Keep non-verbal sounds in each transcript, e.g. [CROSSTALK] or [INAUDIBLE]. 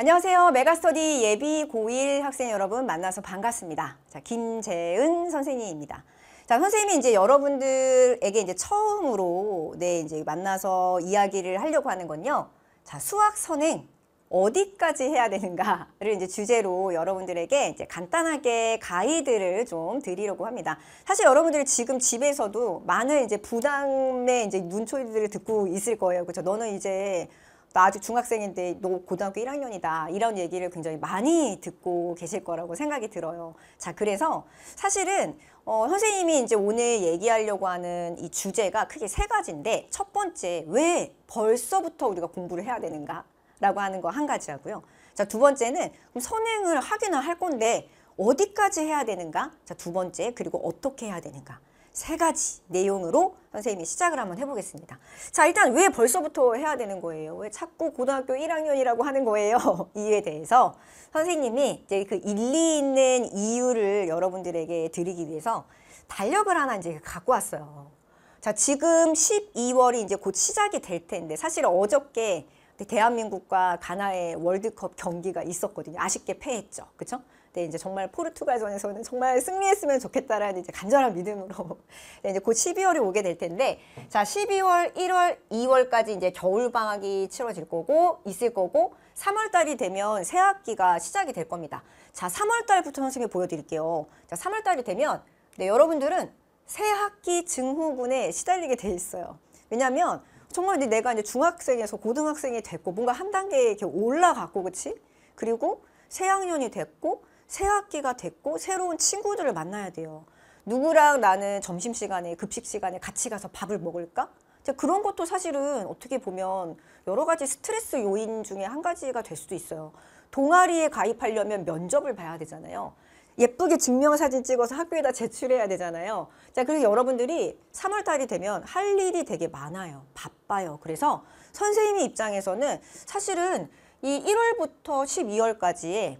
안녕하세요. 메가스터디 예비 고1 학생 여러분 만나서 반갑습니다. 자, 김재은 선생님입니다. 자, 선생님이 이제 여러분들에게 이제 처음으로 네, 이제 만나서 이야기를 하려고 하는 건요. 자, 수학 선행 어디까지 해야 되는가를 이제 주제로 여러분들에게 이제 간단하게 가이드를 좀 드리려고 합니다. 사실 여러분들이 지금 집에서도 많은 이제 부담의 이제 눈초리들을 듣고 있을 거예요. 그렇죠? 너는 이제 나 아직 중학생인데 너 고등학교 1학년이다 이런 얘기를 굉장히 많이 듣고 계실 거라고 생각이 들어요. 자 그래서 사실은 어, 선생님이 이제 오늘 얘기하려고 하는 이 주제가 크게 세 가지인데 첫 번째 왜 벌써부터 우리가 공부를 해야 되는가 라고 하는 거 한 가지 하고요. 자 두 번째는 그럼 선행을 하기는 할 건데 어디까지 해야 되는가 자 두 번째 그리고 어떻게 해야 되는가 세 가지 내용으로 선생님이 시작을 한번 해보겠습니다. 자 일단 왜 벌써부터 해야 되는 거예요? 왜 자꾸 고등학교 1학년이라고 하는 거예요? [LAUGHS] 이에 대해서 선생님이 이제 그 일리 있는 이유를 여러분들에게 드리기 위해서 달력을 하나 이제 갖고 왔어요. 자 지금 12월이 이제 곧 시작이 될 텐데 사실 어저께 대한민국과 가나의 월드컵 경기가 있었거든요. 아쉽게 패했죠. 그렇죠? 네, 이제 정말 포르투갈전에서는 정말 승리했으면 좋겠다라는 이제 간절한 믿음으로 [LAUGHS] 네, 이제 곧 12월이 오게 될 텐데 자 12월, 1월, 2월까지 이제 겨울 방학이 치러질 거고 있을 거고 3월 달이 되면 새 학기가 시작이 될 겁니다. 자 3월 달부터 선생님 보여드릴게요. 자 3월 달이 되면 네, 여러분들은 새 학기 증후군에 시달리게 돼 있어요. 왜냐하면 정말 이제 내가 이제 중학생에서 고등학생이 됐고 뭔가 한 단계 이렇게 올라갔고 그치? 그리고 새 학년이 됐고 새 학기가 됐고 새로운 친구들을 만나야 돼요. 누구랑 나는 점심시간에 급식시간에 같이 가서 밥을 먹을까? 그런 것도 사실은 어떻게 보면 여러 가지 스트레스 요인 중에 한 가지가 될 수도 있어요. 동아리에 가입하려면 면접을 봐야 되잖아요. 예쁘게 증명사진 찍어서 학교에다 제출해야 되잖아요. 자, 그래서 여러분들이 3월 달이 되면 할 일이 되게 많아요. 바빠요. 그래서 선생님의 입장에서는 사실은 이 1월부터 12월까지의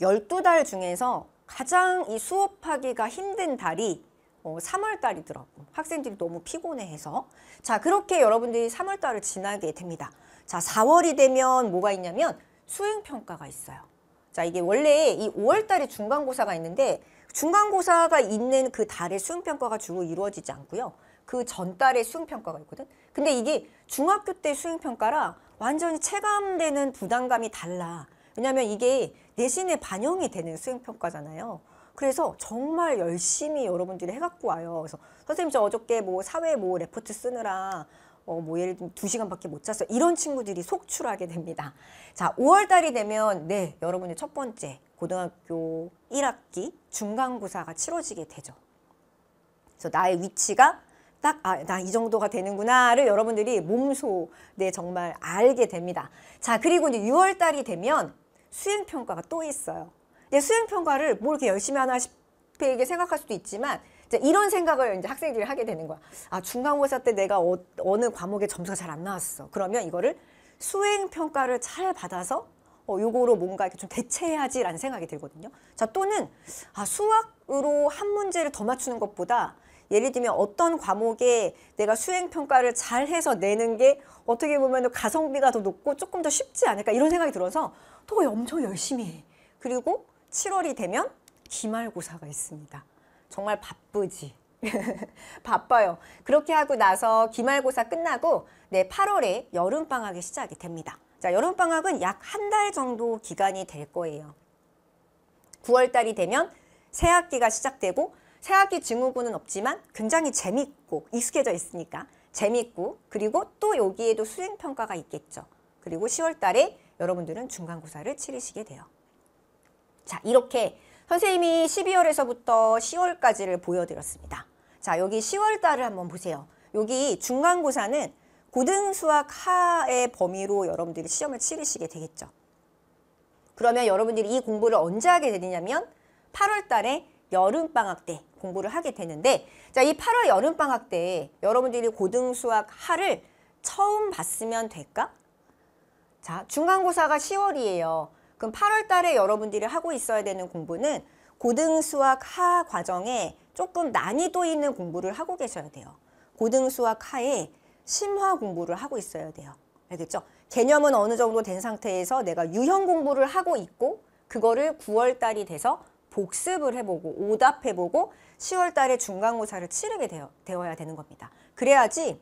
열두 달 중에서 가장 이 수업하기가 힘든 달이 어, 3월 달이더라고. 학생들이 너무 피곤해해서. 자, 그렇게 여러분들이 3월 달을 지나게 됩니다. 자, 4월이 되면 뭐가 있냐면 수행평가가 있어요. 자, 이게 원래 이 5월 달에 중간고사가 있는데 중간고사가 있는 그 달에 수행평가가 주로 이루어지지 않고요. 그 전달에 수행평가가 있거든. 근데 이게 중학교 때 수행평가라 완전히 체감되는 부담감이 달라. 왜냐면 이게 내신에 반영이 되는 수행평가잖아요. 그래서 정말 열심히 여러분들이 해갖고 와요. 그래서 선생님 저 어저께 뭐 사회 뭐 레포트 쓰느라 어, 뭐 예를 들면 두시간밖에못 잤어요. 이런 친구들이 속출하게 됩니다. 자, 5월달이 되면 네, 여러분의 첫 번째 고등학교 1학기 중간고사가 치러지게 되죠. 그래서 나의 위치가 딱, 아, 나 이 정도가 되는구나를 여러분들이 몸소, 네, 정말 알게 됩니다. 자, 그리고 이제 6월달이 되면 수행평가가 또 있어요. 이제 수행평가를 뭘 이렇게 열심히 하나 싶게 생각할 수도 있지만 이제 이런 생각을 이제 학생들이 하게 되는 거야. 아 중간고사 때 내가 어, 느 과목에 점수가 잘 안 나왔어. 그러면 이거를 수행평가를 잘 받아서 어, 요거로 뭔가 이렇게 좀 대체해야지라는 생각이 들거든요. 자 또는 아 수학으로 한 문제를 더 맞추는 것보다 예를 들면 어떤 과목에 내가 수행평가를 잘해서 내는 게 어떻게 보면 가성비가 더 높고 조금 더 쉽지 않을까 이런 생각이 들어서 또 엄청 열심히 해. 그리고 7월이 되면 기말고사가 있습니다. 정말 바쁘지. [LAUGHS] 바빠요. 그렇게 하고 나서 기말고사 끝나고 네, 8월에 여름방학이 시작이 됩니다. 자, 여름방학은 약 한 달 정도 기간이 될 거예요. 9월달이 되면 새학기가 시작되고 새학기 증후군은 없지만 굉장히 재밌고 익숙해져 있으니까 재밌고 그리고 또 여기에도 수행평가가 있겠죠. 그리고 10월 달에 여러분들은 중간고사를 치르시게 돼요. 자 이렇게 선생님이 12월에서부터 10월까지를 보여드렸습니다. 자 여기 10월 달을 한번 보세요. 여기 중간고사는 고등수학 하의 범위로 여러분들이 시험을 치르시게 되겠죠. 그러면 여러분들이 이 공부를 언제 하게 되느냐면 8월 달에 여름방학 때 공부를 하게 되는데 자, 이 8월 여름방학 때 여러분들이 고등수학 하를 처음 봤으면 될까? 자, 중간고사가 10월이에요. 그럼 8월 달에 여러분들이 하고 있어야 되는 공부는 고등수학 하 과정에 조금 난이도 있는 공부를 하고 계셔야 돼요. 고등수학 하에 심화 공부를 하고 있어야 돼요. 알겠죠? 네, 개념은 어느 정도 된 상태에서 내가 유형 공부를 하고 있고 그거를 9월 달이 돼서 복습을 해보고 오답해보고 10월 달에 중간고사를 치르게 되어, 되어야 되는 겁니다. 그래야지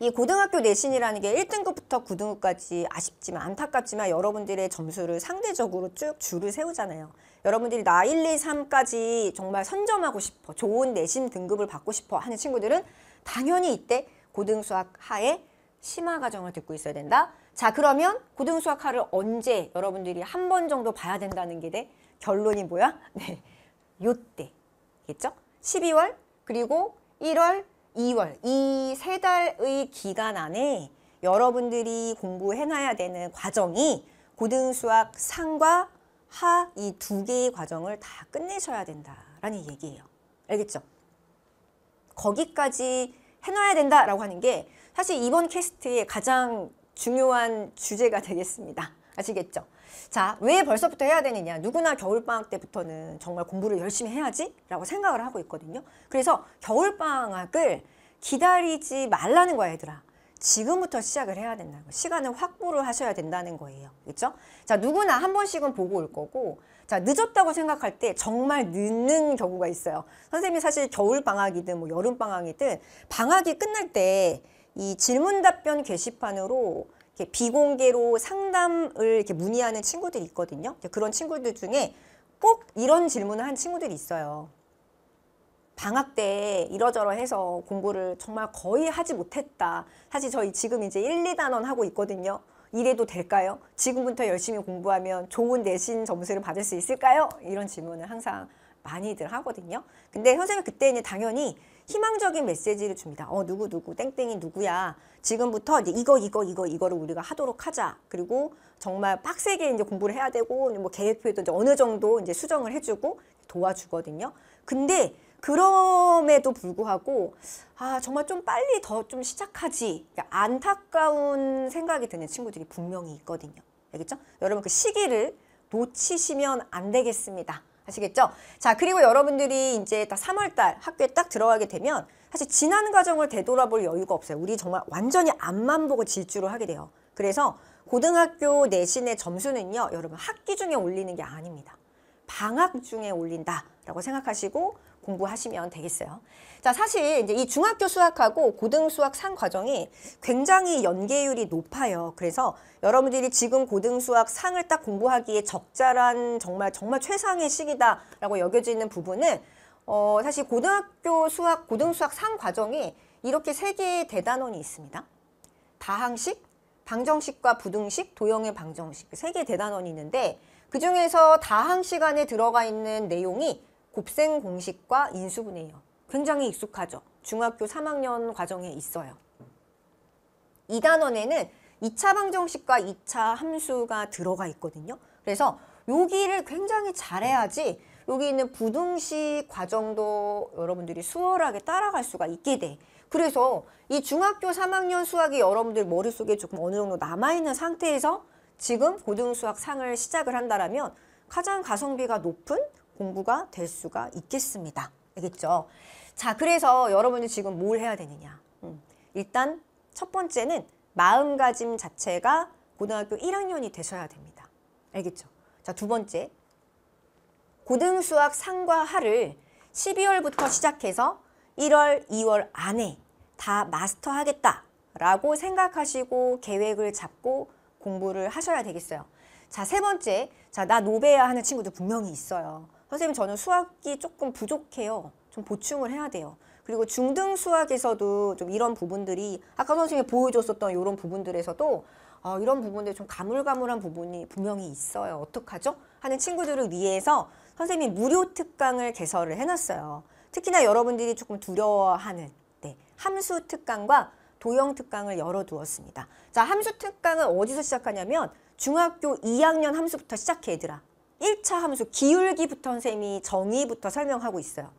이 고등학교 내신이라는 게 1등급부터 9등급까지 아쉽지만 안타깝지만 여러분들의 점수를 상대적으로 쭉 줄을 세우잖아요. 여러분들이 나 1, 2, 3까지 정말 선점하고 싶어 좋은 내신 등급을 받고 싶어 하는 친구들은 당연히 이때 고등수학 하에 심화 과정을 듣고 있어야 된다. 자 그러면 고등수학 하를 언제 여러분들이 한 번 정도 봐야 된다는 게 돼? 결론이 뭐야? [LAUGHS] 네, 요때겠죠? 12월 그리고 1월, 2월 이 세 달의 기간 안에 여러분들이 공부해놔야 되는 과정이 고등수학 상과 하 이 두 개의 과정을 다 끝내셔야 된다라는 얘기예요. 알겠죠? 거기까지 해놔야 된다라고 하는 게 사실 이번 캐스트의 가장 중요한 주제가 되겠습니다. 아시겠죠? 자, 왜 벌써부터 해야 되느냐. 누구나 겨울방학 때부터는 정말 공부를 열심히 해야지 라고 생각을 하고 있거든요. 그래서 겨울방학을 기다리지 말라는 거야, 얘들아. 지금부터 시작을 해야 된다는 거 시간을 확보를 하셔야 된다는 거예요. 그렇죠? 자, 누구나 한 번씩은 보고 올 거고 자, 늦었다고 생각할 때 정말 늦는 경우가 있어요. 선생님이 사실 겨울 방학이든 뭐 여름 방학이든 방학이 끝날 때 이 질문 답변 게시판으로 이렇게 비공개로 상담을 이렇게 문의하는 친구들이 있거든요. 그런 친구들 중에 꼭 이런 질문을 한 친구들이 있어요. 방학 때 이러저러해서 공부를 정말 거의 하지 못했다. 사실 저희 지금 이제 1, 2단원 하고 있거든요. 이래도 될까요? 지금부터 열심히 공부하면 좋은 내신 점수를 받을 수 있을까요? 이런 질문을 항상 많이들 하거든요. 근데 선생님 그때 는 당연히 희망적인 메시지를 줍니다. 어 누구 누구 땡땡이 누구야. 지금부터 이제 이거 이거 이거 이거를 우리가 하도록 하자. 그리고 정말 빡세게 이제 공부를 해야 되고 뭐 계획표에도 이제 어느 정도 이제 수정을 해주고 도와주거든요. 근데 그럼에도 불구하고 아 정말 좀 빨리 더 좀 시작하지 그러니까 안타까운 생각이 드는 친구들이 분명히 있거든요. 알겠죠? 여러분 그 시기를 놓치시면 안 되겠습니다. 아시겠죠? 자 그리고 여러분들이 이제 딱 3월달 학교에 딱 들어가게 되면 사실 지난 과정을 되돌아볼 여유가 없어요. 우리 정말 완전히 앞만 보고 질주를 하게 돼요. 그래서 고등학교 내신의 점수는요. 여러분 학기 중에 올리는 게 아닙니다. 방학 중에 올린다라고 생각하시고 공부하시면 되겠어요. 자, 사실 이제 이 중학교 수학하고 고등 수학 상 과정이 굉장히 연계율이 높아요. 그래서 여러분들이 지금 고등 수학 상을 딱 공부하기에 적절한 정말 정말 최상의 시기다라고 여겨지는 부분은 어, 사실 고등학교 수학, 고등 수학 상 과정이 이렇게 세 개의 대단원이 있습니다. 다항식, 방정식과 부등식, 도형의 방정식 세 개의 대단원이 있는데 그 중에서 다항식 안에 들어가 있는 내용이 곱셈 공식과 인수분해요. 굉장히 익숙하죠. 중학교 3학년 과정에 있어요. 이 단원에는 2차 방정식과 2차 함수가 들어가 있거든요. 그래서 여기를 굉장히 잘해야지 여기 있는 부등식 과정도 여러분들이 수월하게 따라갈 수가 있게 돼. 그래서 이 중학교 3학년 수학이 여러분들 머릿속에 조금 어느 정도 남아있는 상태에서 지금 고등수학 상을 시작을 한다면 가장 가성비가 높은 공부가 될 수가 있겠습니다. 알겠죠? 자, 그래서 여러분이 지금 뭘 해야 되느냐. 음, 일단 첫 번째는 마음가짐 자체가 고등학교 1학년이 되셔야 됩니다. 알겠죠? 자, 두 번째. 고등수학 상과 하를 12월부터 시작해서 1월, 2월 안에 다 마스터하겠다라고 생각하시고 계획을 잡고 공부를 하셔야 되겠어요. 자, 세 번째. 자, 나 노베야 하는 친구들 분명히 있어요. 선생님 저는 수학이 조금 부족해요. 좀 보충을 해야 돼요. 그리고 중등 수학에서도 좀 이런 부분들이 아까 선생님이 보여줬었던 이런 부분들에서도 어, 이런 부분들 좀 가물가물한 부분이 분명히 있어요. 어떡하죠? 하는 친구들을 위해서 선생님이 무료 특강을 개설을 해놨어요. 특히나 여러분들이 조금 두려워하는 네, 함수 특강과 도형 특강을 열어두었습니다. 자, 함수 특강은 어디서 시작하냐면 중학교 2학년 함수부터 시작해 얘들아. 1차 함수 기울기부터 선생님이 정의부터 설명하고 있어요.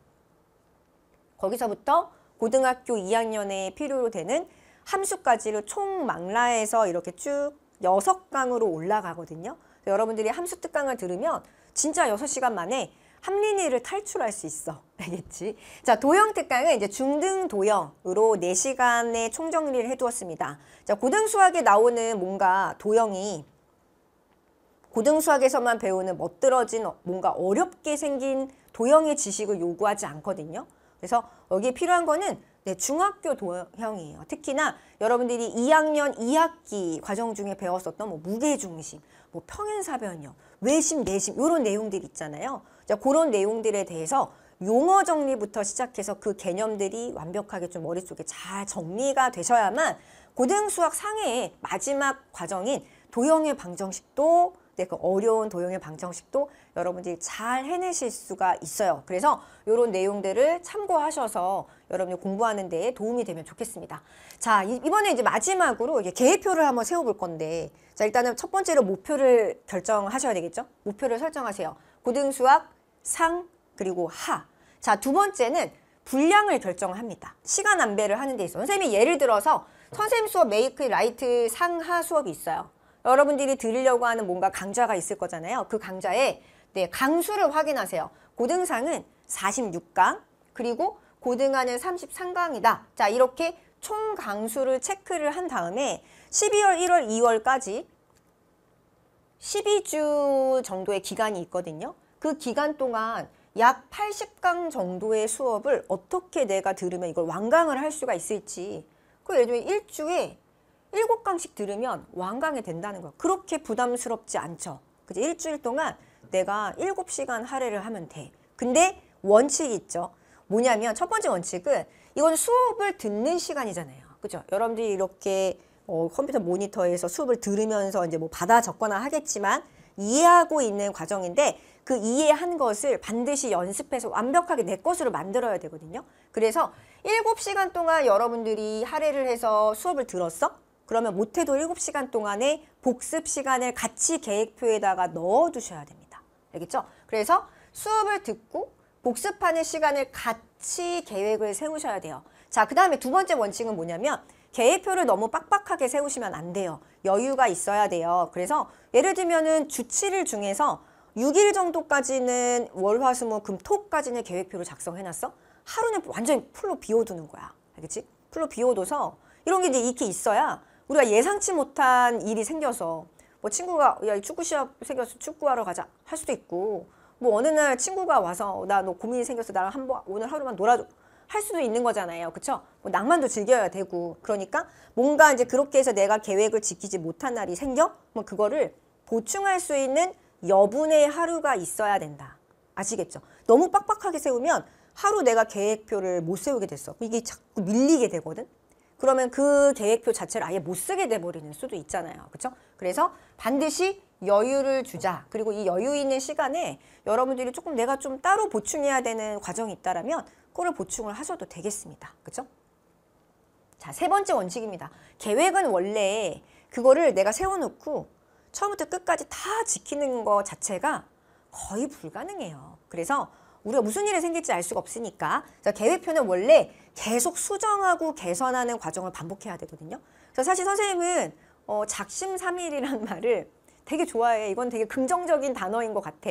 거기서부터 고등학교 2학년에 필요로 되는 함수까지로 총망라해서 이렇게 쭉 6강으로 올라가거든요. 여러분들이 함수 특강을 들으면 진짜 6시간 만에 합리니를 탈출할 수 있어. [LAUGHS] 알겠지? 자, 도형 특강은 이제 중등 도형으로 4시간의 총정리를 해두었습니다. 자, 고등 수학에 나오는 뭔가 도형이 고등수학에서만 배우는 멋들어진 뭔가 어렵게 생긴 도형의 지식을 요구하지 않거든요. 그래서 여기에 필요한 거는 네, 중학교 도형이에요. 특히나 여러분들이 2학년 2학기 과정 중에 배웠었던 뭐 무게중심, 뭐 평행사변형, 외심, 내심 이런 내용들 있잖아요. 자, 그런 내용들에 대해서 용어 정리부터 시작해서 그 개념들이 완벽하게 좀 머릿속에 잘 정리가 되셔야만 고등수학 상해의 마지막 과정인 도형의 방정식도 그 어려운 도형의 방정식도 여러분들이 잘 해내실 수가 있어요. 그래서 이런 내용들을 참고하셔서 여러분이 공부하는 데에 도움이 되면 좋겠습니다. 자, 이번에 이제 마지막으로 이게 계획표를 한번 세워볼 건데 자, 일단은 첫 번째로 목표를 결정하셔야 되겠죠? 목표를 설정하세요. 고등수학, 상, 그리고 하. 자, 두 번째는 분량을 결정합니다. 시간 안배를 하는 데 있어요. 선생님이 예를 들어서 선생님 수업 메이크 라이트 상하 수업이 있어요. 여러분들이 들으려고 하는 뭔가 강좌가 있을 거잖아요. 그 강좌에 네, 강수를 확인하세요. 고등상은 46강 그리고 고등하는 33강이다. 자 이렇게 총 강수를 체크를 한 다음에 12월, 1월, 2월까지 12주 정도의 기간이 있거든요. 그 기간 동안 약 80강 정도의 수업을 어떻게 내가 들으면 이걸 완강을 할 수가 있을지 그 예를 들면 일주에 일곱 강씩 들으면 완강이 된다는 거야. 그렇게 부담스럽지 않죠. 그치? 일주일 동안 내가 일곱 시간 할애를 하면 돼. 근데 원칙이 있죠. 뭐냐면 첫 번째 원칙은 이건 수업을 듣는 시간이잖아요. 그죠? 여러분들이 이렇게 어, 컴퓨터 모니터에서 수업을 들으면서 이제 뭐 받아 적거나 하겠지만 이해하고 있는 과정인데 그 이해한 것을 반드시 연습해서 완벽하게 내 것으로 만들어야 되거든요. 그래서 일곱 시간 동안 여러분들이 할애를 해서 수업을 들었어? 그러면 못해도 7시간 동안의 복습 시간을 같이 계획표에다가 넣어두셔야 됩니다. 알겠죠? 그래서 수업을 듣고 복습하는 시간을 같이 계획을 세우셔야 돼요. 자, 그 다음에 두 번째 원칙은 뭐냐면 계획표를 너무 빡빡하게 세우시면 안 돼요. 여유가 있어야 돼요. 그래서 예를 들면은 주 7일 중에서 6일 정도까지는 월화수목 금토까지는 계획표를 작성해놨어. 하루는 완전히 풀로 비워두는 거야. 알겠지? 풀로 비워둬서 이런 게 이제 이렇게 있어야 우리가 예상치 못한 일이 생겨서 뭐 친구가 야 축구 시합 생겨서 축구하러 가자 할 수도 있고 뭐 어느 날 친구가 와서 나 너 고민이 생겨서 나랑 한번 오늘 하루만 놀아줘 할 수도 있는 거잖아요 그쵸 뭐 낭만도 즐겨야 되고 그러니까 뭔가 이제 그렇게 해서 내가 계획을 지키지 못한 날이 생겨 뭐 그거를 보충할 수 있는 여분의 하루가 있어야 된다 아시겠죠 너무 빡빡하게 세우면 하루 내가 계획표를 못 세우게 됐어 이게 자꾸 밀리게 되거든 그러면 그 계획표 자체를 아예 못 쓰게 돼버리는 수도 있잖아요. 그렇죠? 그래서 반드시 여유를 주자. 그리고 이 여유 있는 시간에 여러분들이 조금 내가 좀 따로 보충해야 되는 과정이 있다면 그거 보충을 하셔도 되겠습니다. 그렇죠? 자, 세 번째 원칙입니다. 계획은 원래 그거를 내가 세워놓고 처음부터 끝까지 다 지키는 거 자체가 거의 불가능해요. 그래서 우리가 무슨 일이 생길지 알 수가 없으니까 계획표는 원래 계속 수정하고 개선하는 과정을 반복해야 되거든요. 그래서 사실 선생님은 어, 작심삼일이란 [LAUGHS] 말을 되게 좋아해. 이건 되게 긍정적인 단어인 것 같아.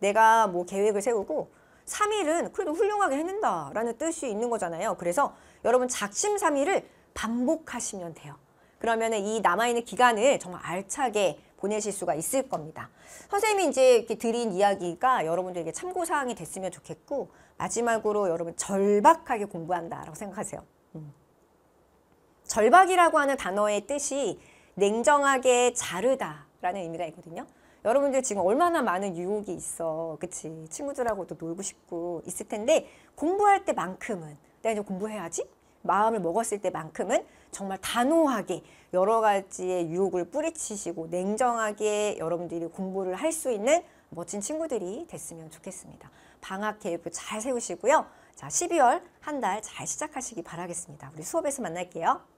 내가 뭐 계획을 세우고 3일은 그래도 훌륭하게 해낸다라는 뜻이 있는 거잖아요. 그래서 여러분 작심삼일을 반복하시면 돼요. 그러면 이 남아있는 기간을 정말 알차게 보내실 수가 있을 겁니다. 선생님이 이제 이렇게 드린 이야기가 여러분들에게 참고사항이 됐으면 좋겠고 마지막으로 여러분 절박하게 공부한다라고 생각하세요. 음. 절박이라고 하는 단어의 뜻이 냉정하게 자르다라는 의미가 있거든요. 여러분들 지금 얼마나 많은 유혹이 있어. 그치? 친구들하고도 놀고 싶고 있을 텐데 공부할 때만큼은 내가 이제 공부해야지 마음을 먹었을 때만큼은 정말 단호하게 여러 가지의 유혹을 뿌리치시고 냉정하게 여러분들이 공부를 할 수 있는 멋진 친구들이 됐으면 좋겠습니다. 방학 계획을잘 세우시고요. 자, 12월 한 달 잘 시작하시기 바라겠습니다. 우리 수업에서 만날게요.